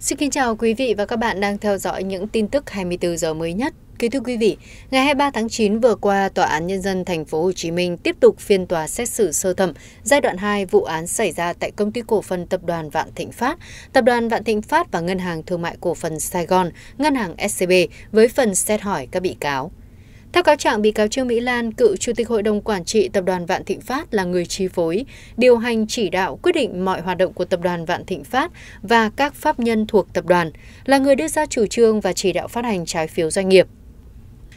Xin kính chào quý vị và các bạn đang theo dõi những tin tức 24 giờ mới nhất. Kính thưa quý vị, ngày 23 tháng 9 vừa qua, Tòa án Nhân dân Thành phố Hồ Chí Minh tiếp tục phiên tòa xét xử sơ thẩm giai đoạn 2 vụ án xảy ra tại công ty cổ phần tập đoàn Vạn Thịnh Phát, tập đoàn Vạn Thịnh Phát và Ngân hàng Thương mại Cổ phần Sài Gòn, Ngân hàng SCB với phần xét hỏi các bị cáo. Theo cáo trạng, bị cáo Trương Mỹ Lan, cựu Chủ tịch Hội đồng Quản trị Tập đoàn Vạn Thịnh Phát là người chi phối, điều hành chỉ đạo quyết định mọi hoạt động của Tập đoàn Vạn Thịnh Phát và các pháp nhân thuộc tập đoàn, là người đưa ra chủ trương và chỉ đạo phát hành trái phiếu doanh nghiệp.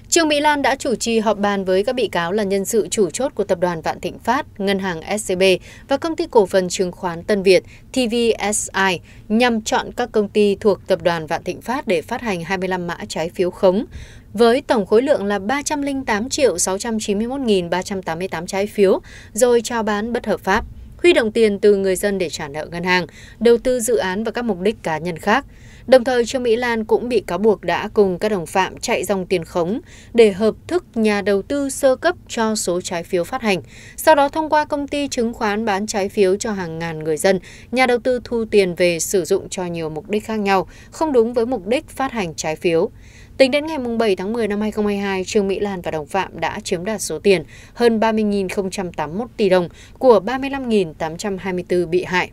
Trương Mỹ Lan đã chủ trì họp bàn với các bị cáo là nhân sự chủ chốt của tập đoàn Vạn Thịnh Phát, ngân hàng SCB và công ty cổ phần chứng khoán Tân Việt TVSI nhằm chọn các công ty thuộc tập đoàn Vạn Thịnh Phát để phát hành 25 mã trái phiếu khống với tổng khối lượng là 308 691 388 trái phiếu rồi trao bán bất hợp pháp, huy động tiền từ người dân để trả nợ ngân hàng, đầu tư dự án và các mục đích cá nhân khác. Đồng thời, Trương Mỹ Lan cũng bị cáo buộc đã cùng các đồng phạm chạy dòng tiền khống để hợp thức nhà đầu tư sơ cấp cho số trái phiếu phát hành, sau đó thông qua công ty chứng khoán bán trái phiếu cho hàng ngàn người dân, nhà đầu tư thu tiền về sử dụng cho nhiều mục đích khác nhau, không đúng với mục đích phát hành trái phiếu. Tính đến ngày 7 tháng 10 năm 2022, Trương Mỹ Lan và đồng phạm đã chiếm đoạt số tiền hơn 30.081 tỷ đồng của 35.824 bị hại.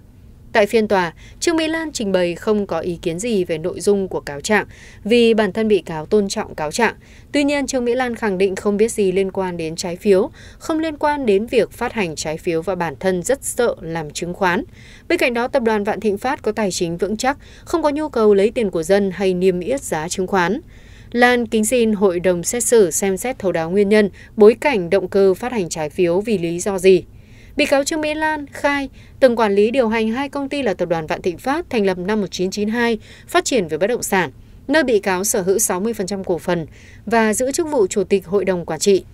Tại phiên tòa, Trương Mỹ Lan trình bày không có ý kiến gì về nội dung của cáo trạng vì bản thân bị cáo tôn trọng cáo trạng. Tuy nhiên, Trương Mỹ Lan khẳng định không biết gì liên quan đến trái phiếu, không liên quan đến việc phát hành trái phiếu và bản thân rất sợ làm chứng khoán. Bên cạnh đó, tập đoàn Vạn Thịnh Phát có tài chính vững chắc, không có nhu cầu lấy tiền của dân hay niêm yết giá chứng khoán lan kính xin hội đồng xét xử xem xét thấu đáo nguyên nhân bối cảnh động cơ phát hành trái phiếu vì lý do gì Bị cáo Trương Mỹ Lan khai từng quản lý điều hành hai công ty là Tập đoàn Vạn Thịnh Phát thành lập năm 1992, phát triển về bất động sản, nơi bị cáo sở hữu 60% cổ phần và giữ chức vụ chủ tịch hội đồng quản trị.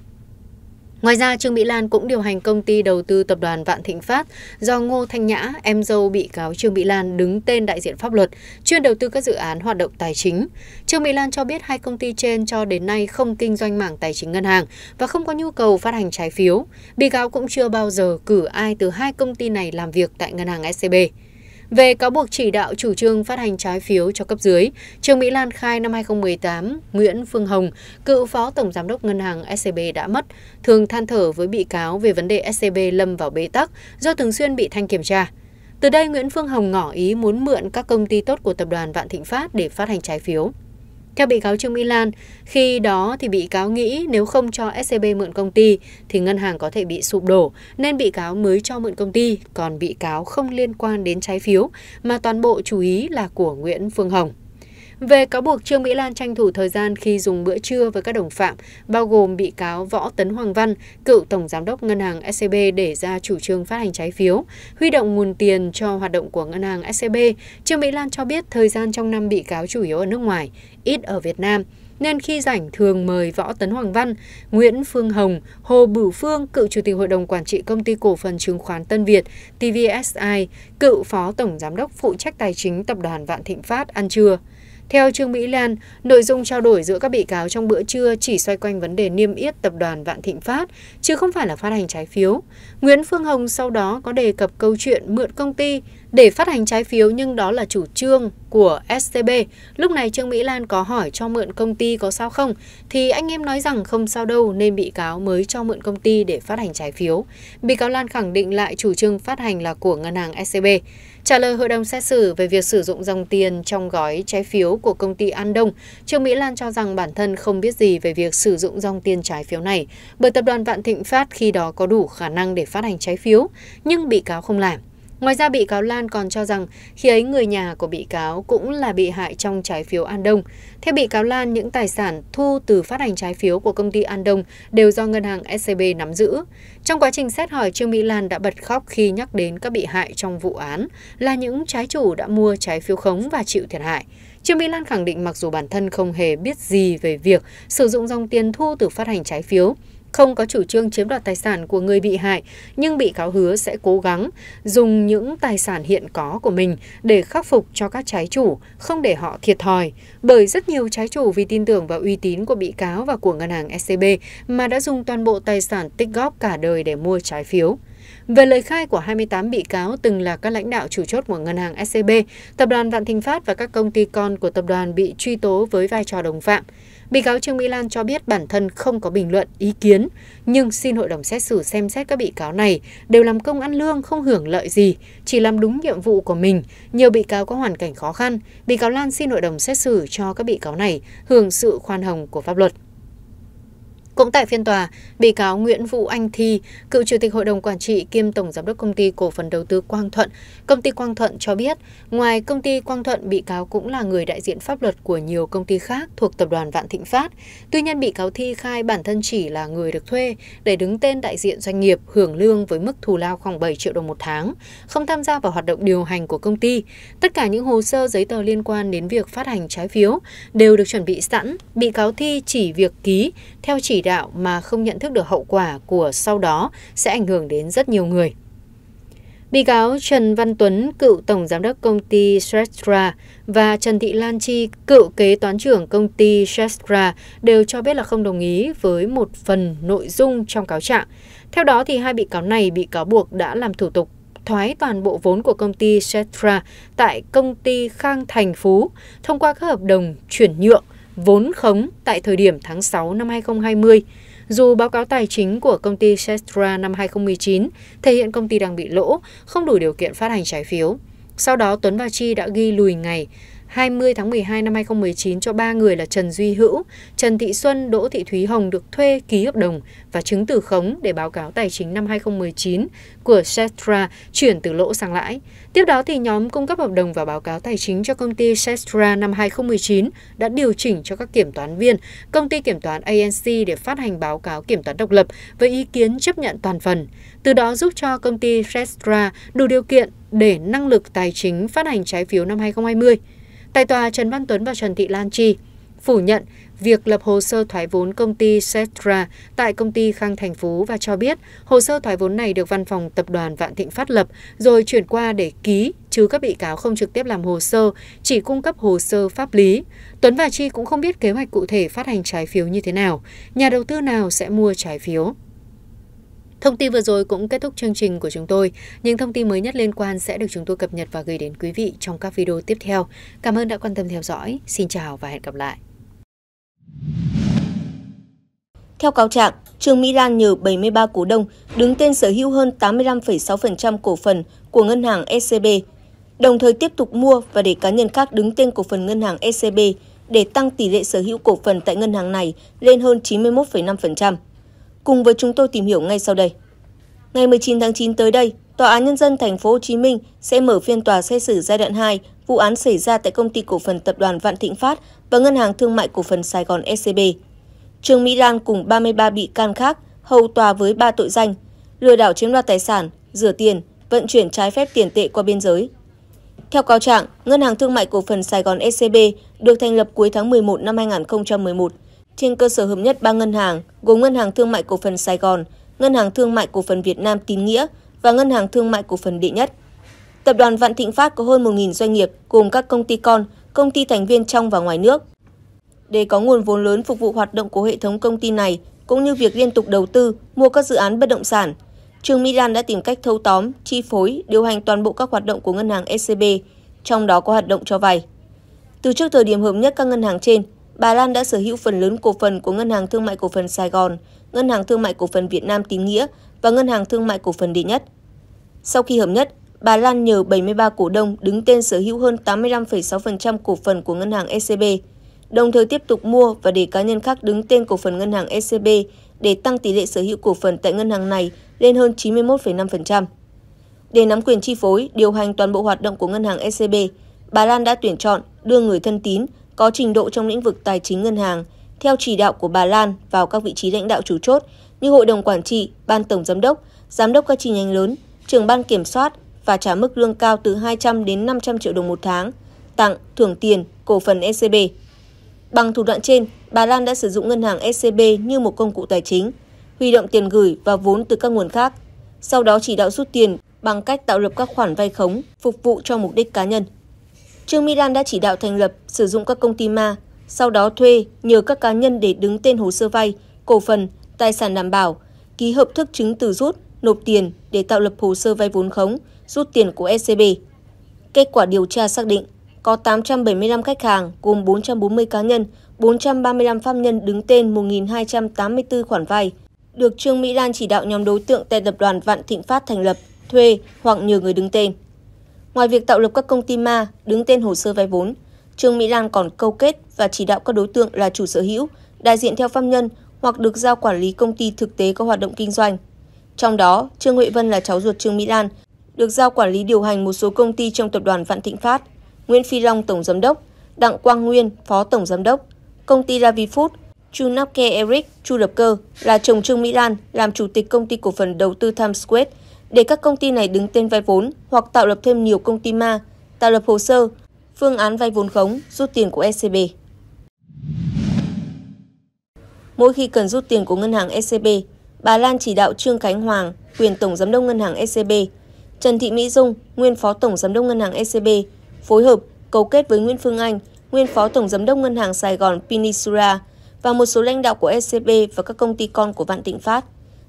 Ngoài ra, Trương Mỹ Lan cũng điều hành công ty đầu tư tập đoàn Vạn Thịnh Phát do Ngô Thanh Nhã, em dâu bị cáo Trương Mỹ Lan đứng tên đại diện pháp luật, chuyên đầu tư các dự án hoạt động tài chính. Trương Mỹ Lan cho biết hai công ty trên cho đến nay không kinh doanh mảng tài chính ngân hàng và không có nhu cầu phát hành trái phiếu. Bị cáo cũng chưa bao giờ cử ai từ hai công ty này làm việc tại ngân hàng SCB. Về cáo buộc chỉ đạo chủ trương phát hành trái phiếu cho cấp dưới, Trương Mỹ Lan khai năm 2018, Nguyễn Phương Hồng, cựu phó tổng giám đốc ngân hàng SCB đã mất, thường than thở với bị cáo về vấn đề SCB lâm vào bế tắc do thường xuyên bị thanh kiểm tra. Từ đây, Nguyễn Phương Hồng ngỏ ý muốn mượn các công ty tốt của tập đoàn Vạn Thịnh Phát để phát hành trái phiếu. Theo bị cáo Trương Mỹ Lan, khi đó thì bị cáo nghĩ nếu không cho scb e mượn công ty thì ngân hàng có thể bị sụp đổ nên bị cáo mới cho mượn công ty, còn bị cáo không liên quan đến trái phiếu mà toàn bộ chú ý là của Nguyễn Phương Hồng về cáo buộc trương mỹ lan tranh thủ thời gian khi dùng bữa trưa với các đồng phạm bao gồm bị cáo võ tấn hoàng văn cựu tổng giám đốc ngân hàng scb e để ra chủ trương phát hành trái phiếu huy động nguồn tiền cho hoạt động của ngân hàng scb e trương mỹ lan cho biết thời gian trong năm bị cáo chủ yếu ở nước ngoài ít ở việt nam nên khi rảnh thường mời Võ Tấn Hoàng Văn, Nguyễn Phương Hồng, Hồ Bửu Phương, cựu chủ tịch hội đồng quản trị công ty cổ phần chứng khoán Tân Việt, TVSI, cựu phó tổng giám đốc phụ trách tài chính tập đoàn Vạn Thịnh Phát ăn trưa theo trương mỹ lan nội dung trao đổi giữa các bị cáo trong bữa trưa chỉ xoay quanh vấn đề niêm yết tập đoàn vạn thịnh pháp chứ không phải là phát hành trái phiếu nguyễn phương hồng sau đó có đề cập câu chuyện mượn công ty để phát hành trái phiếu nhưng đó là chủ trương của scb lúc này trương mỹ lan có hỏi cho mượn công ty có sao không thì anh em nói rằng không sao đâu nên bị cáo mới cho mượn công ty để phát hành trái phiếu bị cáo lan khẳng định lại chủ trương phát hành là của ngân hàng scb Trả lời hội đồng xét xử về việc sử dụng dòng tiền trong gói trái phiếu của công ty An Đông, Trương Mỹ Lan cho rằng bản thân không biết gì về việc sử dụng dòng tiền trái phiếu này, bởi tập đoàn Vạn Thịnh Phát khi đó có đủ khả năng để phát hành trái phiếu, nhưng bị cáo không làm ngoài ra bị cáo lan còn cho rằng khi ấy người nhà của bị cáo cũng là bị hại trong trái phiếu an đông theo bị cáo lan những tài sản thu từ phát hành trái phiếu của công ty an đông đều do ngân hàng scb e nắm giữ trong quá trình xét hỏi trương mỹ lan đã bật khóc khi nhắc đến các bị hại trong vụ án là những trái chủ đã mua trái phiếu khống và chịu thiệt hại Trương Mỹ Lan khẳng định mặc dù bản thân không hề biết gì về việc sử dụng dòng tiền thu từ phát hành trái phiếu, không có chủ trương chiếm đoạt tài sản của người bị hại, nhưng bị cáo hứa sẽ cố gắng dùng những tài sản hiện có của mình để khắc phục cho các trái chủ, không để họ thiệt thòi. Bởi rất nhiều trái chủ vì tin tưởng vào uy tín của bị cáo và của ngân hàng SCB mà đã dùng toàn bộ tài sản tích góp cả đời để mua trái phiếu. Về lời khai của 28 bị cáo từng là các lãnh đạo chủ chốt của ngân hàng SCB, tập đoàn Vạn Thịnh Phát và các công ty con của tập đoàn bị truy tố với vai trò đồng phạm bị cáo trương mỹ lan cho biết bản thân không có bình luận ý kiến nhưng xin hội đồng xét xử xem xét các bị cáo này đều làm công ăn lương không hưởng lợi gì chỉ làm đúng nhiệm vụ của mình nhiều bị cáo có hoàn cảnh khó khăn bị cáo lan xin hội đồng xét xử cho các bị cáo này hưởng sự khoan hồng của pháp luật cũng tại phiên tòa, bị cáo Nguyễn Vũ Anh Thi, cựu chủ tịch hội đồng quản trị kiêm tổng giám đốc công ty cổ phần đầu tư Quang Thuận, công ty Quang Thuận cho biết, ngoài công ty Quang Thuận, bị cáo cũng là người đại diện pháp luật của nhiều công ty khác thuộc tập đoàn Vạn Thịnh Phát. Tuy nhiên, bị cáo Thi khai bản thân chỉ là người được thuê để đứng tên đại diện doanh nghiệp hưởng lương với mức thù lao khoảng 7 triệu đồng một tháng, không tham gia vào hoạt động điều hành của công ty. Tất cả những hồ sơ giấy tờ liên quan đến việc phát hành trái phiếu đều được chuẩn bị sẵn, bị cáo Thi chỉ việc ký theo chỉ đạo mà không nhận thức được hậu quả của sau đó sẽ ảnh hưởng đến rất nhiều người. Bị cáo Trần Văn Tuấn, cựu tổng giám đốc công ty Shestra và Trần Thị Lan Chi, cựu kế toán trưởng công ty Shestra đều cho biết là không đồng ý với một phần nội dung trong cáo trạng. Theo đó thì hai bị cáo này bị cáo buộc đã làm thủ tục thoái toàn bộ vốn của công ty Setra tại công ty Khang Thành Phú thông qua các hợp đồng chuyển nhượng vốn khống tại thời điểm tháng 6 năm 2020, dù báo cáo tài chính của công ty Sestra năm 2019 thể hiện công ty đang bị lỗ, không đủ điều kiện phát hành trái phiếu. Sau đó Tuấn và Chi đã ghi lùi ngày 20 tháng 12 năm 2019 cho ba người là Trần Duy Hữu, Trần Thị Xuân, Đỗ Thị Thúy Hồng được thuê ký hợp đồng và chứng từ khống để báo cáo tài chính năm 2019 của Sestra chuyển từ lỗ sang lãi. Tiếp đó thì nhóm cung cấp hợp đồng và báo cáo tài chính cho công ty Sestra năm 2019 đã điều chỉnh cho các kiểm toán viên, công ty kiểm toán ANC để phát hành báo cáo kiểm toán độc lập với ý kiến chấp nhận toàn phần. Từ đó giúp cho công ty Sestra đủ điều kiện để năng lực tài chính phát hành trái phiếu năm 2020. Tại tòa, Trần Văn Tuấn và Trần Thị Lan Chi phủ nhận việc lập hồ sơ thoái vốn công ty Setra tại công ty Khang Thành Phú và cho biết hồ sơ thoái vốn này được văn phòng tập đoàn Vạn Thịnh phát lập rồi chuyển qua để ký, chứ các bị cáo không trực tiếp làm hồ sơ, chỉ cung cấp hồ sơ pháp lý. Tuấn và Chi cũng không biết kế hoạch cụ thể phát hành trái phiếu như thế nào, nhà đầu tư nào sẽ mua trái phiếu. Thông tin vừa rồi cũng kết thúc chương trình của chúng tôi. Những thông tin mới nhất liên quan sẽ được chúng tôi cập nhật và gửi đến quý vị trong các video tiếp theo. Cảm ơn đã quan tâm theo dõi. Xin chào và hẹn gặp lại. Theo cáo trạng, Trương Mỹ Lan nhờ 73 cổ đông đứng tên sở hữu hơn 85,6% cổ phần của ngân hàng SCB, e đồng thời tiếp tục mua và để cá nhân khác đứng tên cổ phần ngân hàng SCB e để tăng tỷ lệ sở hữu cổ phần tại ngân hàng này lên hơn 91,5%. Cùng với chúng tôi tìm hiểu ngay sau đây. Ngày 19 tháng 9 tới đây, Tòa án Nhân dân Thành phố Hồ Chí Minh sẽ mở phiên tòa xét xử giai đoạn 2 vụ án xảy ra tại công ty cổ phần tập đoàn Vạn Thịnh Phát và Ngân hàng Thương mại Cổ phần Sài Gòn SCB. Trương Mỹ Lan cùng 33 bị can khác hầu tòa với 3 tội danh lừa đảo chiếm đoạt tài sản, rửa tiền, vận chuyển trái phép tiền tệ qua biên giới. Theo cáo trạng, Ngân hàng Thương mại Cổ phần Sài Gòn SCB được thành lập cuối tháng 11 năm 2011 trên cơ sở hợp nhất ba ngân hàng gồm Ngân hàng Thương mại Cổ phần Sài Gòn, Ngân hàng Thương mại Cổ phần Việt Nam Tín Nghĩa và Ngân hàng Thương mại Cổ phần Đệ Nhất. Tập đoàn Vạn Thịnh Phát có hơn một 000 doanh nghiệp gồm các công ty con, công ty thành viên trong và ngoài nước. Để có nguồn vốn lớn phục vụ hoạt động của hệ thống công ty này, cũng như việc liên tục đầu tư, mua các dự án bất động sản, Trương Mỹ Lan đã tìm cách thâu tóm, chi phối, điều hành toàn bộ các hoạt động của ngân hàng SCB, e trong đó có hoạt động cho vay. Từ trước thời điểm hợp nhất các ngân hàng trên, bà Lan đã sở hữu phần lớn cổ phần của Ngân hàng Thương mại Cổ phần Sài Gòn, Ngân hàng Thương mại Cổ phần Việt Nam Tín Nghĩa và Ngân hàng Thương mại Cổ phần Đệ Nhất. Sau khi hợp nhất, bà Lan nhờ 73 cổ đông đứng tên sở hữu hơn 85,6% cổ phần của ngân hàng SCB, e đồng thời tiếp tục mua và để cá nhân khác đứng tên cổ phần ngân hàng SCB e để tăng tỷ lệ sở hữu cổ phần tại ngân hàng này lên hơn 91,5%. Để nắm quyền chi phối, điều hành toàn bộ hoạt động của ngân hàng SCB, e bà Lan đã tuyển chọn đưa người thân tín có trình độ trong lĩnh vực tài chính ngân hàng theo chỉ đạo của bà Lan vào các vị trí lãnh đạo chủ chốt như hội đồng quản trị, ban tổng giám đốc, giám đốc các chi nhánh lớn, trưởng ban kiểm soát và trả mức lương cao từ 200 đến 500 triệu đồng một tháng, tặng, thưởng tiền, cổ phần SCB. E bằng thủ đoạn trên, bà Lan đã sử dụng ngân hàng SCB e như một công cụ tài chính, huy động tiền gửi và vốn từ các nguồn khác, sau đó chỉ đạo rút tiền bằng cách tạo lập các khoản vay khống phục vụ cho mục đích cá nhân trương mỹ lan đã chỉ đạo thành lập sử dụng các công ty ma sau đó thuê nhờ các cá nhân để đứng tên hồ sơ vay cổ phần tài sản đảm bảo ký hợp thức chứng từ rút nộp tiền để tạo lập hồ sơ vay vốn khống rút tiền của scb kết quả điều tra xác định có 875 khách hàng gồm 440 cá nhân, 435 pháp nhân đứng tên 1.284 khoản vay, được Trương Mỹ Lan chỉ đạo nhóm đối tượng tại tập đoàn Vạn Thịnh Phát thành lập, thuê hoặc nhờ người đứng tên. Ngoài việc tạo lập các công ty ma đứng tên hồ sơ vay vốn, Trương Mỹ Lan còn câu kết và chỉ đạo các đối tượng là chủ sở hữu, đại diện theo pháp nhân hoặc được giao quản lý công ty thực tế có hoạt động kinh doanh. Trong đó, Trương Huệ Vân là cháu ruột Trương Mỹ Lan, được giao quản lý điều hành một số công ty trong tập đoàn Vạn Thịnh pháp Nguyễn Phi Long tổng giám đốc, Đặng Quang Nguyên phó tổng giám đốc, công ty Ravifood, Chu Napke Eric Chu Lập Cơ là chồng Trương Mỹ Lan làm chủ tịch công ty cổ phần đầu tư Times Square để các công ty này đứng tên vay vốn hoặc tạo lập thêm nhiều công ty ma, tạo lập hồ sơ, phương án vay vốn khống, rút tiền của SCB. E Mỗi khi cần rút tiền của ngân hàng SCB, e bà Lan chỉ đạo Trương Khánh Hoàng, quyền tổng giám đốc ngân hàng SCB, e Trần Thị Mỹ Dung, nguyên phó tổng giám đốc ngân hàng SCB, phối hợp cấu kết với Nguyễn Phương Anh, nguyên phó tổng giám đốc ngân hàng Sài Gòn Peninsula và một số lãnh đạo của SCB và các công ty con của Vạn Thịnh Phát,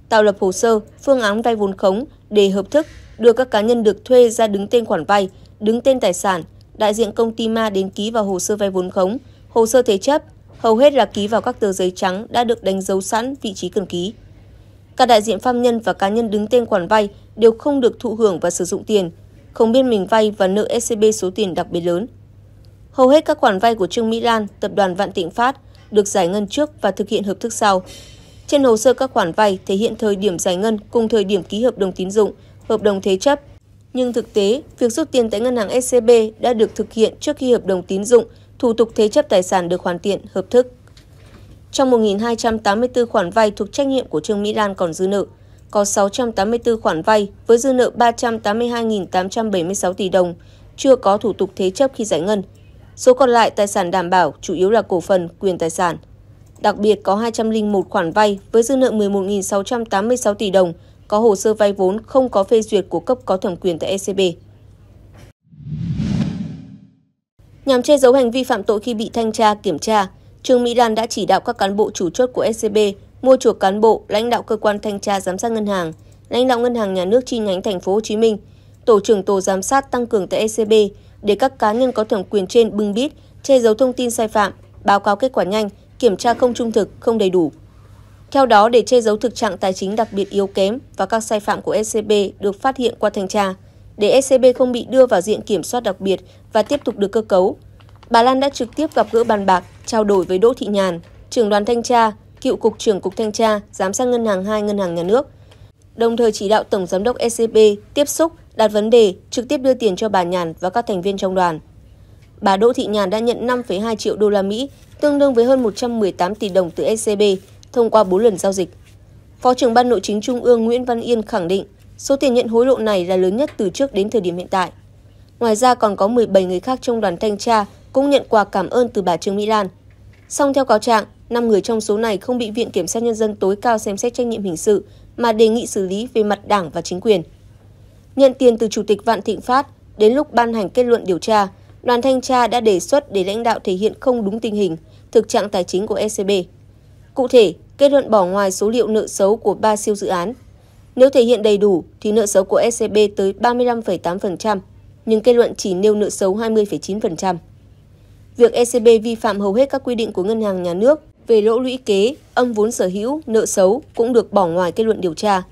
tạo lập hồ sơ, phương án vay vốn khống để hợp thức đưa các cá nhân được thuê ra đứng tên khoản vay, đứng tên tài sản, đại diện công ty ma đến ký vào hồ sơ vay vốn khống, hồ sơ thế chấp, hầu hết là ký vào các tờ giấy trắng đã được đánh dấu sẵn vị trí cần ký. Các đại diện pháp nhân và cá nhân đứng tên khoản vay đều không được thụ hưởng và sử dụng tiền, không biết mình vay và nợ SCB số tiền đặc biệt lớn. Hầu hết các khoản vay của Trương Mỹ Lan, tập đoàn Vạn tịnh Phát được giải ngân trước và thực hiện hợp thức sau. Trên hồ sơ các khoản vay thể hiện thời điểm giải ngân cùng thời điểm ký hợp đồng tín dụng, hợp đồng thế chấp. Nhưng thực tế, việc rút tiền tại ngân hàng SCB e đã được thực hiện trước khi hợp đồng tín dụng, thủ tục thế chấp tài sản được hoàn thiện, hợp thức. Trong 1.284 khoản vay thuộc trách nhiệm của Trương Mỹ Lan còn dư nợ, có 684 khoản vay với dư nợ 382.876 tỷ đồng, chưa có thủ tục thế chấp khi giải ngân. Số còn lại tài sản đảm bảo chủ yếu là cổ phần, quyền tài sản. Đặc biệt có 201 khoản vay với dư nợ 11.686 tỷ đồng có hồ sơ vay vốn không có phê duyệt của cấp có thẩm quyền tại ECB. Nhằm che giấu hành vi phạm tội khi bị thanh tra, kiểm tra, Trương Mỹ Lan đã chỉ đạo các cán bộ chủ chốt của SCB e mua chuộc cán bộ, lãnh đạo cơ quan thanh tra giám sát ngân hàng, lãnh đạo ngân hàng nhà nước chi nhánh thành phố Hồ Chí Minh, tổ trưởng tổ giám sát tăng cường tại ECB để các cá nhân có thẩm quyền trên bưng bít, che giấu thông tin sai phạm, báo cáo kết quả nhanh kiểm tra không trung thực, không đầy đủ. Theo đó, để che giấu thực trạng tài chính đặc biệt yếu kém và các sai phạm của SCB e được phát hiện qua thanh tra, để SCB e không bị đưa vào diện kiểm soát đặc biệt và tiếp tục được cơ cấu, bà Lan đã trực tiếp gặp gỡ bàn bạc, trao đổi với Đỗ Thị Nhàn, trưởng đoàn thanh tra, cựu cục trưởng cục thanh tra, giám sát ngân hàng 2 ngân hàng nhà nước, đồng thời chỉ đạo tổng giám đốc SCB e tiếp xúc, đặt vấn đề, trực tiếp đưa tiền cho bà Nhàn và các thành viên trong đoàn. Bà Đỗ Thị Nhàn đã nhận 5,2 triệu đô la Mỹ tương đương với hơn 118 tỷ đồng từ ECB thông qua 4 lần giao dịch. Phó trưởng Ban Nội chính Trung ương Nguyễn Văn Yên khẳng định số tiền nhận hối lộ này là lớn nhất từ trước đến thời điểm hiện tại. Ngoài ra còn có 17 người khác trong đoàn thanh tra cũng nhận quà cảm ơn từ bà Trương Mỹ Lan. Song theo cáo trạng, 5 người trong số này không bị Viện Kiểm sát Nhân dân tối cao xem xét trách nhiệm hình sự mà đề nghị xử lý về mặt đảng và chính quyền. Nhận tiền từ Chủ tịch Vạn Thịnh Phát đến lúc ban hành kết luận điều tra, đoàn thanh tra đã đề xuất để lãnh đạo thể hiện không đúng tình hình – thực trạng tài chính của ECB cụ thể kết luận bỏ ngoài số liệu nợ xấu của ba siêu dự án nếu thể hiện đầy đủ thì nợ xấu của ECB tới 35,8%, nhưng kết luận chỉ nêu nợ xấu 20,9%. Việc ECB vi phạm hầu hết các quy định của ngân hàng nhà nước về lỗ lũy kế, âm vốn sở hữu, nợ xấu cũng được bỏ ngoài kết luận điều tra.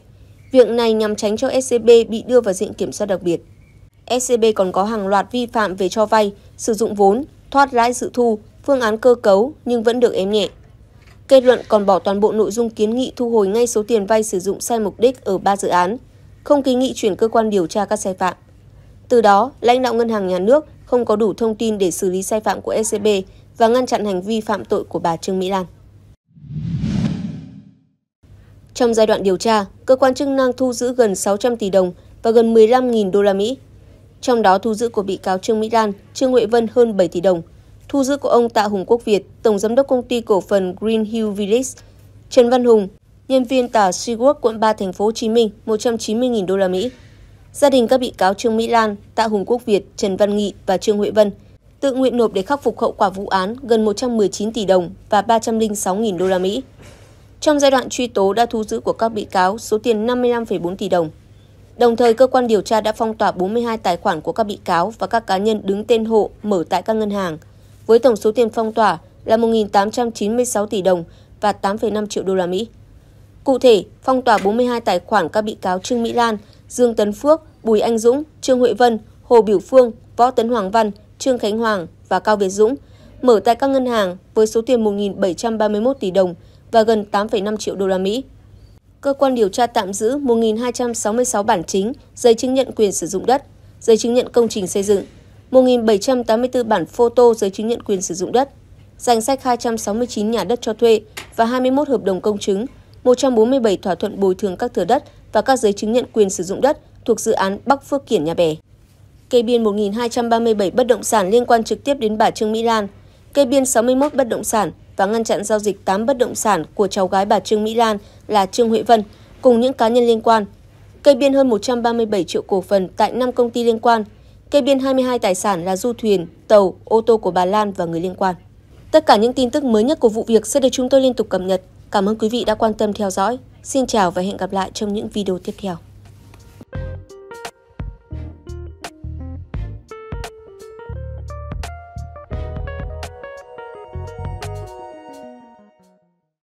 Việc này nhằm tránh cho ECB bị đưa vào diện kiểm soát đặc biệt. ECB còn có hàng loạt vi phạm về cho vay, sử dụng vốn, thoát lãi dự thu, phương án cơ cấu nhưng vẫn được ém nhẹ. Kết luận còn bỏ toàn bộ nội dung kiến nghị thu hồi ngay số tiền vay sử dụng sai mục đích ở ba dự án, không kiến nghị chuyển cơ quan điều tra các sai phạm. Từ đó, lãnh đạo ngân hàng nhà nước không có đủ thông tin để xử lý sai phạm của SCB e và ngăn chặn hành vi phạm tội của bà Trương Mỹ Lan. Trong giai đoạn điều tra, cơ quan chức năng thu giữ gần 600 tỷ đồng và gần 15.000 đô la Mỹ. Trong đó thu giữ của bị cáo Trương Mỹ Lan, Trương Huệ Vân hơn 7 tỷ đồng, thu giữ của ông Tạ Hùng Quốc Việt, Tổng Giám đốc Công ty Cổ phần Green Hill Village, Trần Văn Hùng, nhân viên tả Quốc quận 3 thành phố Hồ Chí Minh, 190.000 đô la Mỹ. Gia đình các bị cáo Trương Mỹ Lan, Tạ Hùng Quốc Việt, Trần Văn Nghị và Trương Huệ Vân tự nguyện nộp để khắc phục hậu quả vụ án gần 119 tỷ đồng và 306.000 đô la Mỹ. Trong giai đoạn truy tố đã thu giữ của các bị cáo số tiền 55,4 tỷ đồng. Đồng thời, cơ quan điều tra đã phong tỏa 42 tài khoản của các bị cáo và các cá nhân đứng tên hộ mở tại các ngân hàng – với tổng số tiền phong tỏa là 1.896 tỷ đồng và 8,5 triệu đô la Mỹ. Cụ thể, phong tỏa 42 tài khoản các bị cáo Trương Mỹ Lan, Dương Tấn Phước, Bùi Anh Dũng, Trương Huệ Vân, Hồ Biểu Phương, Võ Tấn Hoàng Văn, Trương Khánh Hoàng và Cao Việt Dũng mở tại các ngân hàng với số tiền 1.731 tỷ đồng và gần 8,5 triệu đô la Mỹ. Cơ quan điều tra tạm giữ 1.266 bản chính, giấy chứng nhận quyền sử dụng đất, giấy chứng nhận công trình xây dựng, 1.784 bản photo giấy chứng nhận quyền sử dụng đất, danh sách 269 nhà đất cho thuê và 21 hợp đồng công chứng, 147 thỏa thuận bồi thường các thửa đất và các giấy chứng nhận quyền sử dụng đất thuộc dự án Bắc Phước Kiển Nhà Bè. Kê biên 1.237 bất động sản liên quan trực tiếp đến bà Trương Mỹ Lan, kê biên 61 bất động sản và ngăn chặn giao dịch 8 bất động sản của cháu gái bà Trương Mỹ Lan là Trương Huệ Vân cùng những cá nhân liên quan, kê biên hơn 137 triệu cổ phần tại 5 công ty liên quan – kê biên 22 tài sản là du thuyền, tàu, ô tô của bà Lan và người liên quan. Tất cả những tin tức mới nhất của vụ việc sẽ được chúng tôi liên tục cập nhật. Cảm ơn quý vị đã quan tâm theo dõi. Xin chào và hẹn gặp lại trong những video tiếp theo.